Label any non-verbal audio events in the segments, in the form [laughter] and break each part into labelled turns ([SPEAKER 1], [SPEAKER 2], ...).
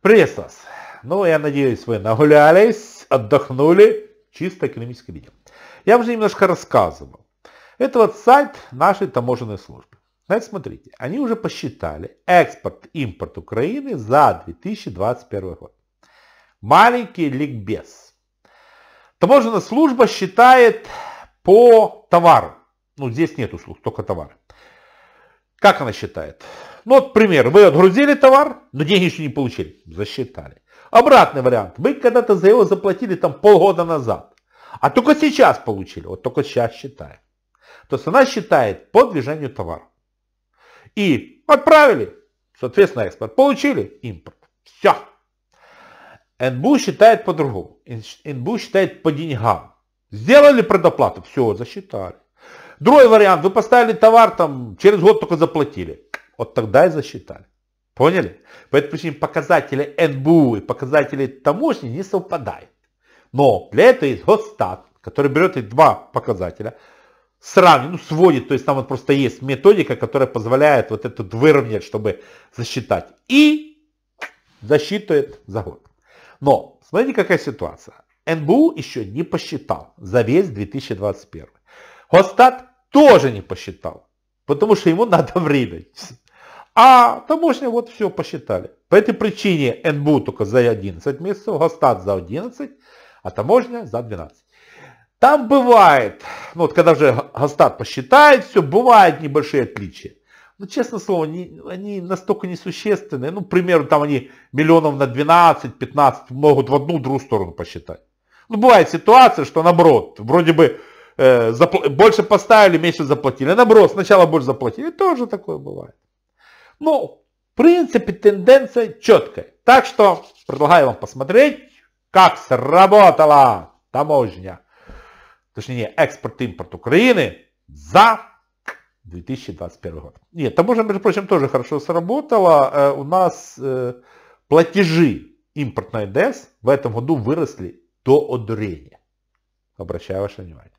[SPEAKER 1] Приветствую вас. Ну, я надеюсь, вы нагулялись, отдохнули. Чисто экономический видео. Я уже немножко рассказывал. Это вот сайт нашей таможенной службы. Знаете, смотрите, они уже посчитали экспорт-импорт Украины за 2021 год. Маленький ликбез. Таможенная служба считает по товару. Ну, здесь нет услуг, только товары. Как она считает? Ну, вот пример. Вы отгрузили товар, но деньги еще не получили. Засчитали. Обратный вариант. Вы когда-то за его заплатили там полгода назад. А только сейчас получили. Вот только сейчас считаем. То есть она считает по движению товара. И отправили. Соответственно, экспорт. Получили импорт. Все. НБУ считает по-другому. НБУ считает по деньгам. Сделали предоплату, все, засчитали. Другой вариант, вы поставили товар, там через год только заплатили. Вот тогда и засчитали. Поняли? По этой причине показатели НБУ и показатели таможни не совпадают. Но для этого есть ГОСТАТ, который берет эти два показателя, сравнивает, ну, сводит, то есть там вот просто есть методика, которая позволяет вот этот выровнять, чтобы засчитать. И засчитывает за год. Но смотрите, какая ситуация. НБУ еще не посчитал за весь 2021. ГОСТАТ тоже не посчитал, потому что ему надо время. А таможня вот все посчитали. По этой причине НБУ только за 11 месяцев, Гостат за 11, а таможня за 12. Там бывает, ну вот когда же Гостат посчитает, все, бывают небольшие отличия. Ну, честно слово, не, они настолько несущественные. Ну, к примеру, там они миллионов на 12-15 могут в одну другую сторону посчитать. Ну, бывает ситуация, что наоборот, вроде бы э, запл- больше поставили, меньше заплатили. А наоборот, сначала больше заплатили. Тоже такое бывает. Ну, в принципе, тенденция четкая. Так что предлагаю вам посмотреть, как сработала таможня, точнее экспорт-импорт Украины за 2021 год. Нет, таможня, между прочим, тоже хорошо сработала. Э, у нас э, платежи импортной НДС в этом году выросли до одурения. Обращаю ваше внимание.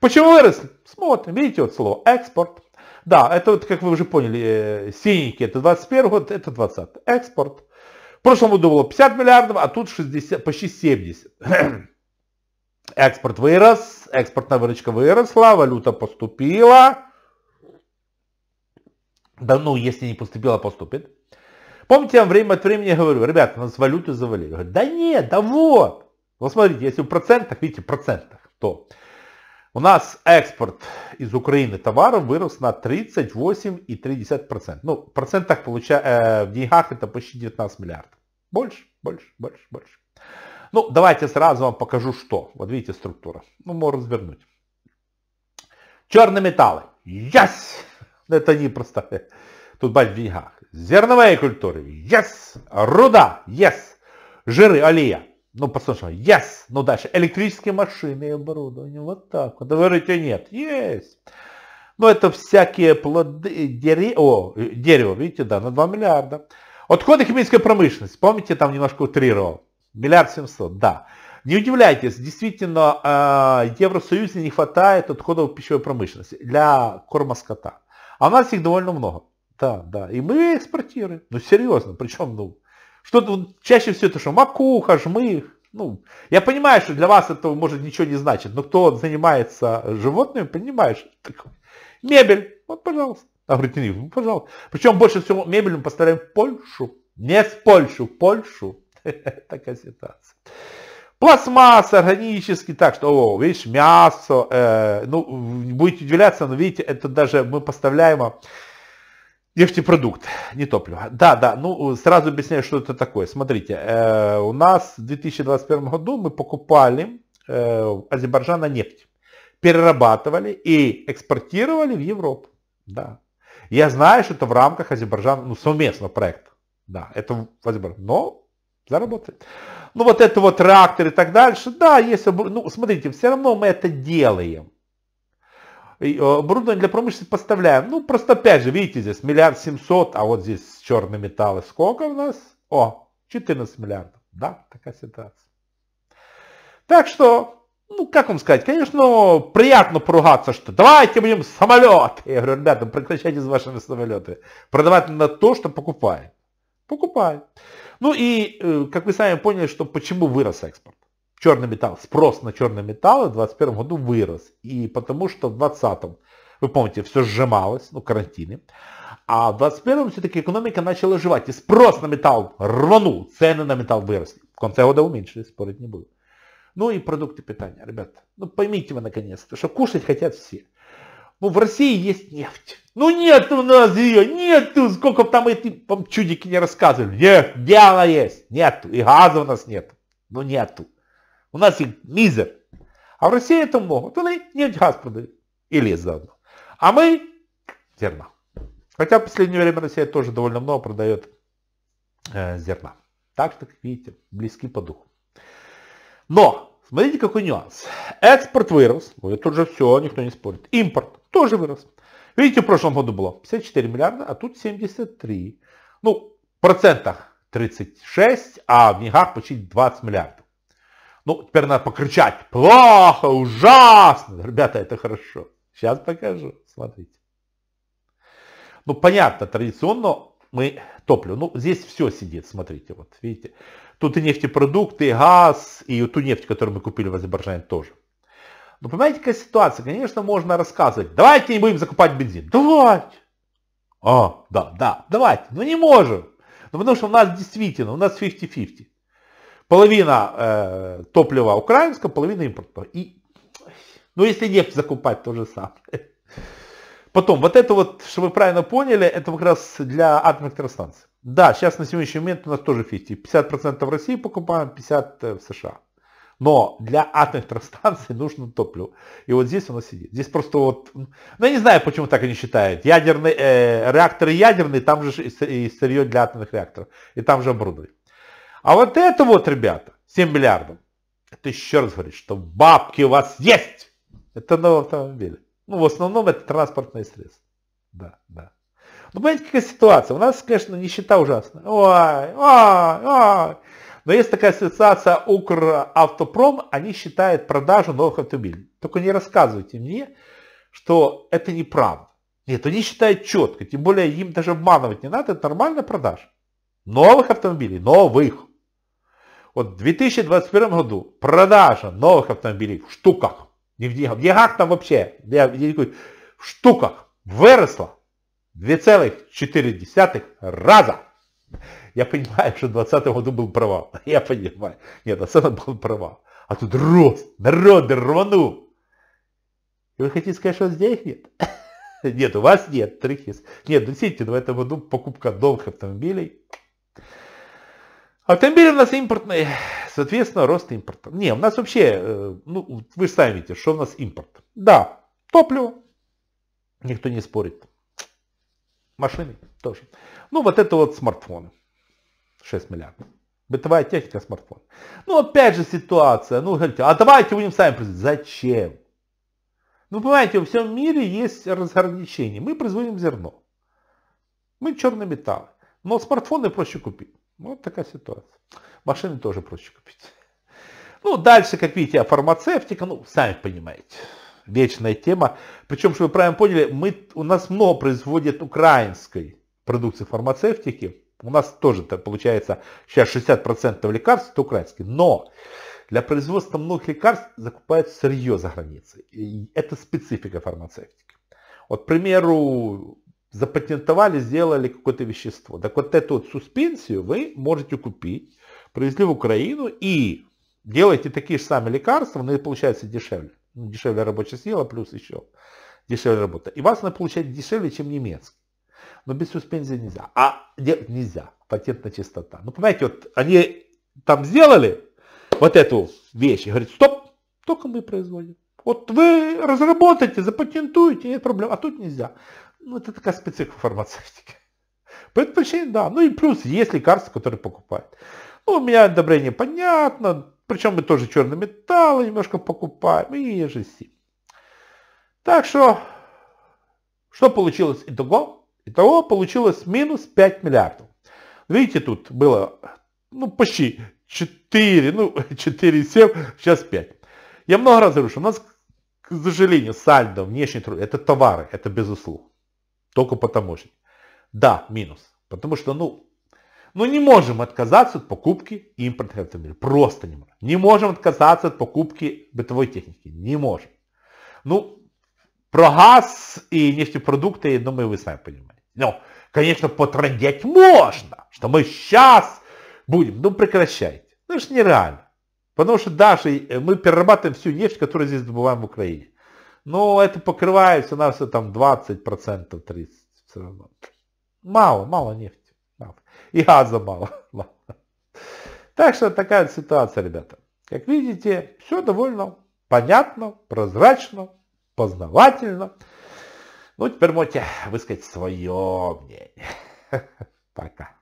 [SPEAKER 1] Почему выросли? Смотрим, видите вот слово экспорт, да, это вот, как вы уже поняли, э, синенький это 21 год, это 20 Экспорт. В прошлом году было 50 миллиардов, а тут 60, почти 70. [clears throat] Экспорт вырос, экспортная выручка выросла, валюта поступила. Да ну, если не поступила, а поступит. Помните, я время от времени говорю, ребята, нас валюты завалили. Говорю, да нет, да вот. Вот смотрите, если в процентах, видите, в процентах, то у нас экспорт из Украины товаров вырос на 38,3%. Ну, в процентах получа, э, в деньгах это почти 19 миллиардов. Больше, больше, больше, больше. Ну, давайте сразу вам покажу, что. Вот видите, структура. Ну, можно развернуть. Черные металлы. Yes! Это не просто. Тут бать в деньгах. Зерновые культуры. Yes! Руда. Yes! Жиры, алия. Ну, послушай, yes! Ну, дальше. Электрические машины и оборудование. Вот так. Вот. говорите, нет. Есть. Yes. Ну, это всякие плоды, дере... О, э, дерево, видите, да, на 2 миллиарда. Отходы химической промышленности. Помните, там немножко утрировал. Миллиард семьсот, да. Не удивляйтесь, действительно, а, Евросоюзе не хватает отходов пищевой промышленности для корма скота. А у нас их довольно много. Да, да. И мы экспортируем. Ну, серьезно. Причем, ну, что чаще всего это что, макуха, жмых. Ну, я понимаю, что для вас это может ничего не значит, но кто занимается животными, понимаешь, такой, мебель, вот, пожалуйста. А говорит, ну, пожалуйста. Причем больше всего мебель мы поставляем в Польшу. Не в Польшу, в Польшу. [laughs] Такая ситуация. Пластмасса, органический, так что, о, видишь, мясо, э, ну, будете удивляться, но видите, это даже мы поставляем а, Нефтепродукт, не топливо. Да, да, ну сразу объясняю, что это такое. Смотрите, э, у нас в 2021 году мы покупали э, Азербайджана нефть, перерабатывали и экспортировали в Европу. Да. Я знаю, что это в рамках Азербайджана, ну совместного проекта. Да, это в Азербайджане, но заработает. Ну вот это вот реактор и так дальше, да, если, ну смотрите, все равно мы это делаем. Э, оборудование для промышленности поставляем. Ну, просто опять же, видите, здесь миллиард семьсот, а вот здесь черные металлы. Сколько у нас? О, 14 миллиардов. Да, такая ситуация. Так что, ну, как вам сказать, конечно, приятно поругаться, что давайте будем самолеты, Я говорю, ребята, прекращайте с вашими самолеты. Продавать на то, что покупаем. Покупаем. Ну и, э, как вы сами поняли, что почему вырос экспорт черный металл, спрос на черный металл в 2021 году вырос. И потому что в 2020, вы помните, все сжималось, ну, карантины. А в 2021 все-таки экономика начала жевать. И спрос на металл рванул, цены на металл выросли. В конце года уменьшились, спорить не буду. Ну и продукты питания, ребята. Ну поймите вы наконец-то, что кушать хотят все. Ну в России есть нефть. Ну нет у нас ее, нету, ну, сколько там эти вам чудики не рассказывали. Нет, дело есть, нету, и газа у нас нет. Ну нету. У нас их мизер. А в России это много. Вот они нефть-газ продают. И лес заодно. А мы зерна. Хотя в последнее время Россия тоже довольно много продает э, зерна. Так что, как видите, близки по духу. Но, смотрите, какой нюанс. Экспорт вырос. Вот тут все, никто не спорит. Импорт тоже вырос. Видите, в прошлом году было 54 миллиарда, а тут 73. Ну, в процентах 36, а в деньгах почти 20 миллиардов. Ну, теперь надо покричать. Плохо, ужасно. Ребята, это хорошо. Сейчас покажу. Смотрите. Ну, понятно, традиционно мы топливо. Ну, здесь все сидит, смотрите, вот, видите. Тут и нефтепродукты, и газ, и ту нефть, которую мы купили в Азербайджане тоже. Ну, понимаете, какая ситуация? Конечно, можно рассказывать. Давайте не будем закупать бензин. Давайте. А, да, да, давайте. Ну, не можем. Ну, потому что у нас действительно, у нас 50-50. Половина э, топлива украинского, половина импортного. И, ну, если нефть закупать, то же самое. Потом, вот это вот, чтобы вы правильно поняли, это как раз для атомных электростанций. Да, сейчас на сегодняшний момент у нас тоже 50. 50% в России покупаем, 50% э, в США. Но для атомных электростанций [laughs] нужно топливо. И вот здесь оно сидит. Здесь просто вот... Ну, я не знаю, почему так они считают. Ядерные э, реакторы ядерные, там же и сырье для атомных реакторов. И там же оборудование. А вот это вот, ребята, 7 миллиардов. Это еще раз говорит, что бабки у вас есть. Это новый автомобиль. Ну, в основном это транспортные средства. Да, да. Ну, понимаете, какая ситуация? У нас, конечно, нищета ужасная. Ой, ой, ой. Но есть такая ассоциация Укравтопром, они считают продажу новых автомобилей. Только не рассказывайте мне, что это неправда. Нет, они считают четко, тем более им даже обманывать не надо, это нормальная продажа. Новых автомобилей, новых. Вот в 2021 году продажа новых автомобилей в штуках, не в деньгах, в деньгах там вообще, я, говорю, в штуках выросла 2,4 раза. Я понимаю, что в 2020 году был провал. [laughs] Я понимаю. Нет, особенно был провал. А тут рост, народ рванул. И вы хотите сказать, что здесь нет? [laughs] Нет, у вас нет, трих Нет, действительно, ну, в этом году покупка новых автомобилей Автомобили у нас импортные, соответственно, рост импорта. Не, у нас вообще, э, ну, вы сами видите, что у нас импорт. Да, топливо, никто не спорит. Машины тоже. Ну, вот это вот смартфоны. 6 миллиардов. Бытовая техника, смартфон. Ну, опять же ситуация. Ну, говорите, а давайте будем сами производить. Зачем? Ну, понимаете, во всем мире есть разграничение. Мы производим зерно. Мы черный металл, Но смартфоны проще купить. Ну, вот такая ситуация. Машины тоже проще купить. Ну, дальше, как видите, фармацевтика, ну, сами понимаете, вечная тема. Причем, чтобы вы правильно поняли, мы, у нас много производят украинской продукции фармацевтики. У нас тоже -то получается сейчас 60% лекарств это украинские. Но для производства многих лекарств закупают сырье за границей. И это специфика фармацевтики. Вот, к примеру, запатентовали, сделали какое-то вещество. Так вот эту вот суспенсию вы можете купить, привезли в Украину и делаете такие же самые лекарства, но и получается дешевле. Ну, дешевле рабочая сила, плюс еще дешевле работа. И вас она получает дешевле, чем немецкий. Но без суспензии нельзя. А нет, нельзя. Патентная чистота. Ну, понимаете, вот они там сделали вот эту вещь и говорят, стоп, только мы производим. Вот вы разработаете, запатентуете, нет проблем. А тут нельзя. Ну, это такая специфика фармацевтики. По этой причине, да. Ну и плюс есть лекарства, которые покупают. Ну, у меня одобрение понятно. Причем мы тоже черные металлы немножко покупаем. И же Так что, что получилось итого? Итого получилось минус 5 миллиардов. Видите, тут было ну, почти 4, ну 4,7, [laughs] сейчас 5. Я много раз говорю, что у нас, к сожалению, сальдо внешний труд, это товары, это без услуг. Только потому что, Да, минус. Потому что, ну, ну не можем отказаться от покупки импортных автомобилей. Просто не можем. Не можем отказаться от покупки бытовой техники. Не можем. Ну, про газ и нефтепродукты, я думаю, вы сами понимаете. Ну, конечно, потрандеть можно, что мы сейчас будем. Ну, прекращайте. Ну, это же нереально. Потому что даже мы перерабатываем всю нефть, которую здесь добываем в Украине. Ну это покрывает у нас там 20%, 30% все равно. Мало, мало нефти. Мало. И газа мало. [laughs] Так что такая ситуация, ребята. Как видите, все довольно понятно, прозрачно, познавательно. Ну, теперь можете высказать свое мнение. [laughs] Пока.